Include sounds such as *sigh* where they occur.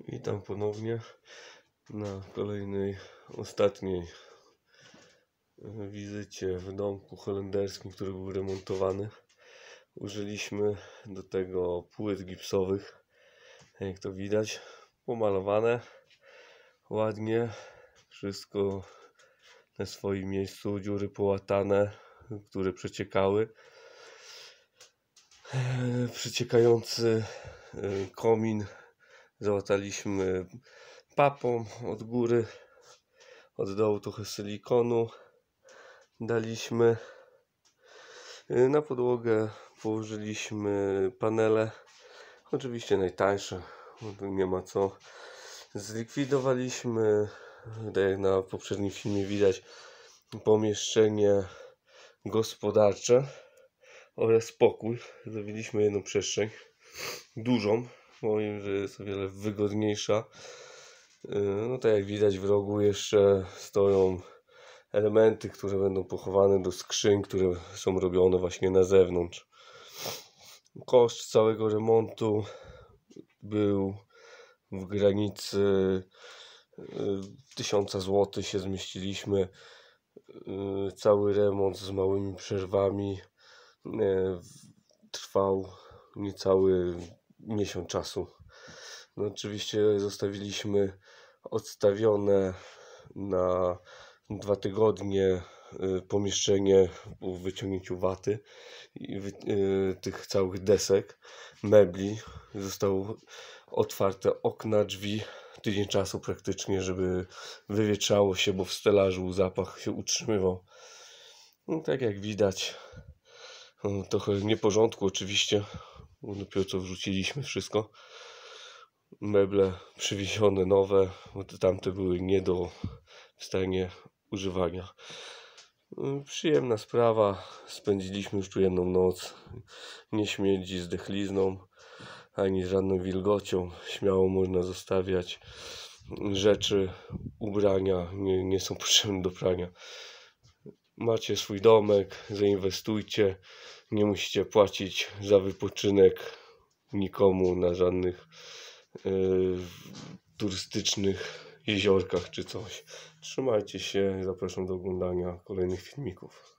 Witam ponownie na kolejnej, ostatniej e, wizycie w domku holenderskim, który był remontowany. Użyliśmy do tego płyt gipsowych, jak to widać, pomalowane ładnie, wszystko na swoim miejscu, dziury połatane, które przeciekały. E, Przeciekający e, komin załataliśmy papą od góry, od dołu trochę silikonu daliśmy. Y, na podłogę położyliśmy panele, oczywiście najtańsze, nie ma co. Zlikwidowaliśmy, tak jak na poprzednim filmie widać, pomieszczenie gospodarcze oraz pokój. Zrobiliśmy jedną przestrzeń, dużą, moim, że jest o wiele wygodniejsza. Y, no tak jak widać w rogu jeszcze stoją elementy, które będą pochowane do skrzyń, które są robione właśnie na zewnątrz. Koszt całego remontu był w granicy 1000 y, zł się zmieściliśmy. Y, cały remont z małymi przerwami trwał niecały miesiąc czasu. No, oczywiście zostawiliśmy odstawione na dwa tygodnie y, pomieszczenie po wyciągnięciu waty i wy, y, tych całych desek, mebli. zostało otwarte okna, drzwi. Tydzień czasu praktycznie, żeby wywietrzało się, bo w stelażu zapach się utrzymywał. No, tak jak widać, no, trochę nieporządku oczywiście, bo dopiero co wrzuciliśmy wszystko. Meble przywiezione nowe, bo tamte były nie do w stanie używania. Mm, przyjemna sprawa, spędziliśmy już tu jedną noc. Nie śmierdzi z ani z żadną wilgocią. Śmiało można zostawiać rzeczy, ubrania nie, nie są *laughs* potrzebne do prania. Macie swój domek, zainwestujcie. Nie musicie płacić za wypoczynek nikomu na żadnych yy, turystycznych jeziorkach czy coś. Trzymajcie się, zapraszam do oglądania kolejnych filmików.